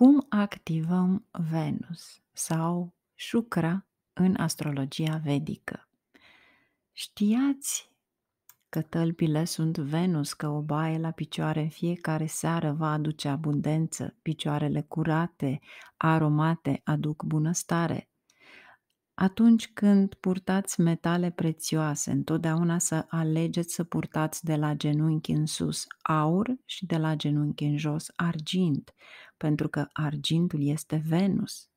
Cum activăm Venus sau Shukra în astrologia vedică? Știați că tălpile sunt Venus, că o baie la picioare în fiecare seară va aduce abundență, picioarele curate, aromate aduc bunăstare, atunci când purtați metale prețioase, întotdeauna să alegeți să purtați de la genunchi în sus aur și de la genunchi în jos argint, pentru că argintul este Venus.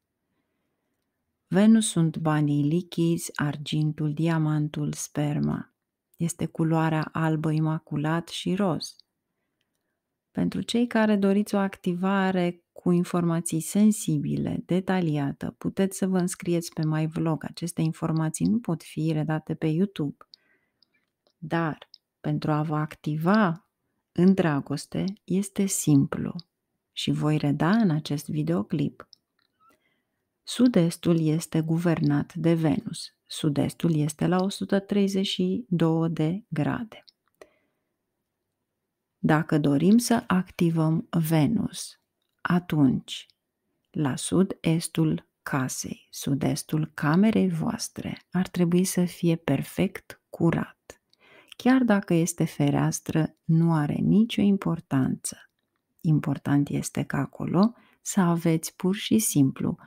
Venus sunt banii lichizi, argintul, diamantul, sperma. Este culoarea albă imaculat și roz. Pentru cei care doriți o activare cu informații sensibile, detaliată, puteți să vă înscrieți pe MyVlog. Aceste informații nu pot fi redate pe YouTube. Dar pentru a vă activa în dragoste este simplu și voi reda în acest videoclip. Sud-estul este guvernat de Venus. Sud-estul este la 132 de grade. Dacă dorim să activăm Venus, atunci, la sud-estul casei, sud-estul camerei voastre, ar trebui să fie perfect curat. Chiar dacă este fereastră, nu are nicio importanță. Important este că acolo să aveți pur și simplu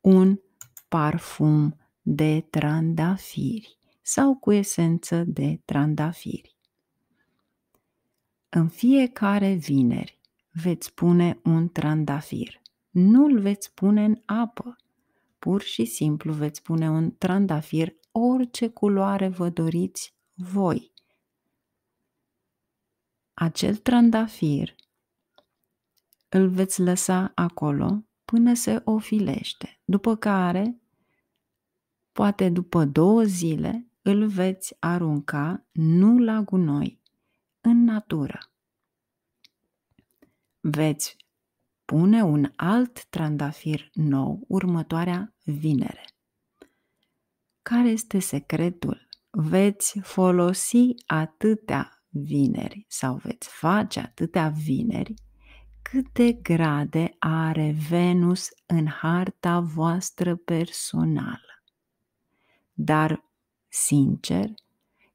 un parfum de trandafiri sau cu esență de trandafiri. În fiecare vineri veți pune un trandafir. Nu-l veți pune în apă. Pur și simplu veți pune un trandafir orice culoare vă doriți voi. Acel trandafir îl veți lăsa acolo până se ofilește, după care, poate după două zile, îl veți arunca nu la gunoi, în natură. Veți pune un alt trandafir nou următoarea vinere. Care este secretul? Veți folosi atâtea vineri sau veți face atâtea vineri câte grade are Venus în harta voastră personală. Dar, sincer,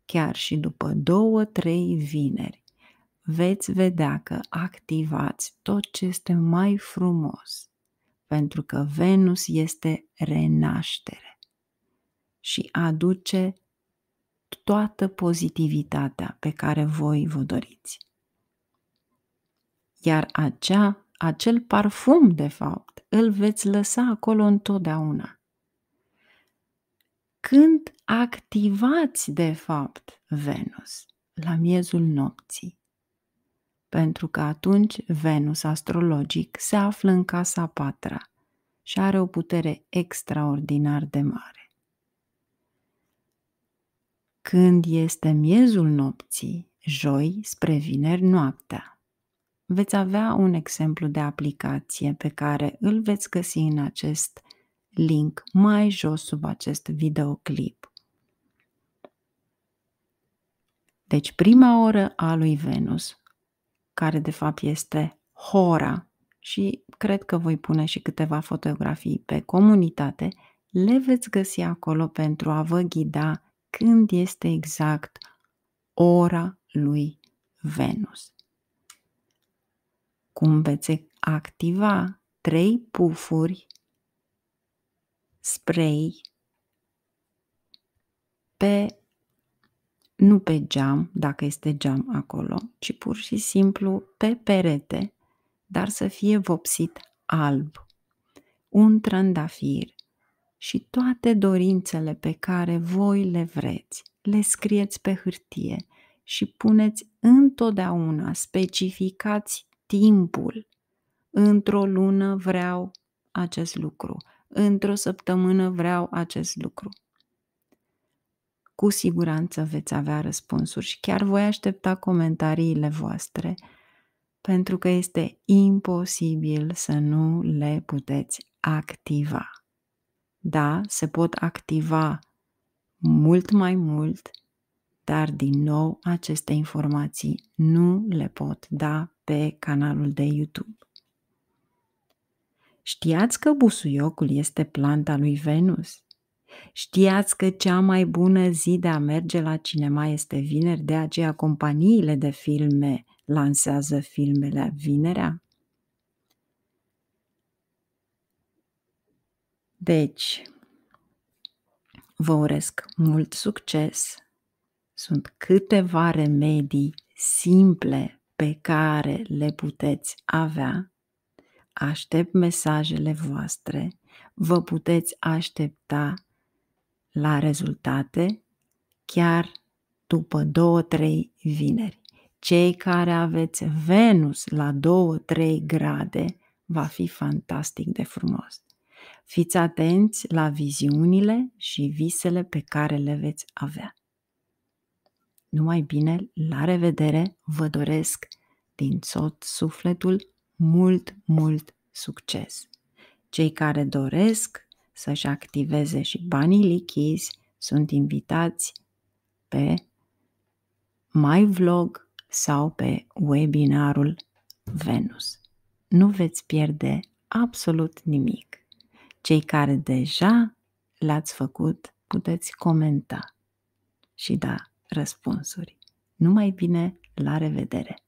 chiar și după două, trei vineri, veți vedea că activați tot ce este mai frumos, pentru că Venus este renaștere și aduce toată pozitivitatea pe care voi vă doriți. Iar acea, acel parfum, de fapt, îl veți lăsa acolo întotdeauna când activați, de fapt, Venus la miezul nopții, pentru că atunci Venus astrologic se află în casa patra și are o putere extraordinar de mare. Când este miezul nopții, joi spre vineri noaptea, veți avea un exemplu de aplicație pe care îl veți găsi în acest link mai jos sub acest videoclip. Deci prima oră a lui Venus care de fapt este Hora și cred că voi pune și câteva fotografii pe comunitate, le veți găsi acolo pentru a vă ghida când este exact ora lui Venus. Cum veți activa trei pufuri spray pe nu pe geam, dacă este geam acolo, ci pur și simplu pe perete, dar să fie vopsit alb, un trandafir și toate dorințele pe care voi le vreți, le scrieți pe hârtie și puneți întotdeauna, specificați timpul. Într-o lună vreau acest lucru, într-o săptămână vreau acest lucru cu siguranță veți avea răspunsuri și chiar voi aștepta comentariile voastre, pentru că este imposibil să nu le puteți activa. Da, se pot activa mult mai mult, dar din nou aceste informații nu le pot da pe canalul de YouTube. Știați că busuiocul este planta lui Venus? Știați că cea mai bună zi de a merge la cinema este vineri, de aceea companiile de filme lansează filmele vinerea? Deci, vă uresc mult succes. Sunt câteva remedii simple pe care le puteți avea. Aștept mesajele voastre. Vă puteți aștepta la rezultate chiar după 2-3 vineri. Cei care aveți Venus la 2-3 grade va fi fantastic de frumos. Fiți atenți la viziunile și visele pe care le veți avea. Numai bine, la revedere, vă doresc din tot sufletul mult, mult succes! Cei care doresc să-și activeze și banii lichizi sunt invitați pe vlog sau pe webinarul Venus. Nu veți pierde absolut nimic. Cei care deja l-ați făcut, puteți comenta și da răspunsuri. Numai bine, la revedere!